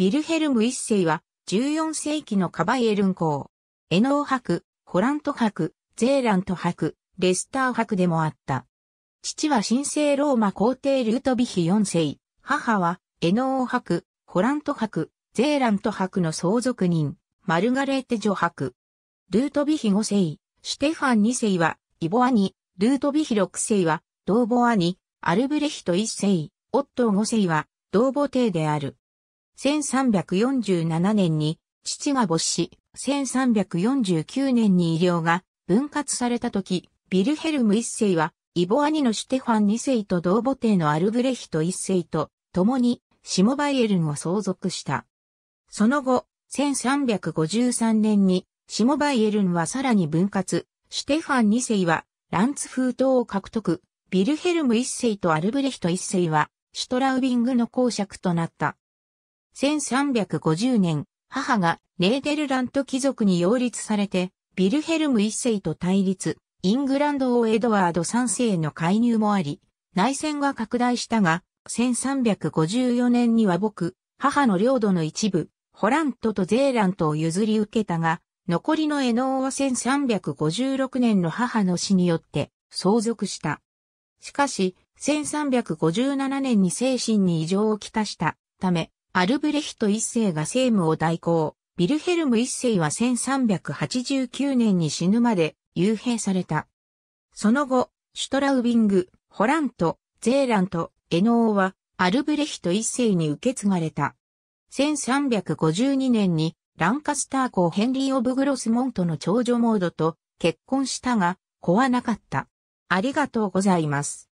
ビルヘルム一世は、14世紀のカバイエルン公、エノー伯、ホラント伯、ゼーラント伯、レスター伯でもあった。父は神聖ローマ皇帝ルートビヒ4世、母は、エノー伯、ホラント伯、ゼーラント伯の相続人、マルガレーテ女伯。ルートビヒ5世、シュテファン2世は、イボアニ、ルートビヒ6世は、ドーボアニ、アルブレヒト1世、オットー5世は、ドーボ帝である。1347年に父が没し、1349年に医療が分割された時、ビルヘルム一世は、イボ兄のシュテファン二世と同母帝のアルブレヒト一世と共にシモバイエルンを相続した。その後、1353年にシモバイエルンはさらに分割、シュテファン二世はランツ封筒を獲得、ビルヘルム一世とアルブレヒト一世はシュトラウビングの公爵となった。1350年、母がレーデルラント貴族に擁立されて、ビルヘルム一世と対立、イングランド王エドワード三世への介入もあり、内戦が拡大したが、1354年には僕、母の領土の一部、ホラントとゼーラントを譲り受けたが、残りのエノーは1356年の母の死によって相続した。しかし、1357年に精神に異常をきたしたため、アルブレヒト一世が政務を代行、ビルヘルム一世は1389年に死ぬまで幽閉された。その後、シュトラウビング、ホラント、ゼーラント、エノーは、アルブレヒト一世に受け継がれた。1352年に、ランカスター公ヘンリー・オブ・グロスモントの長女モードと結婚したが、子はなかった。ありがとうございます。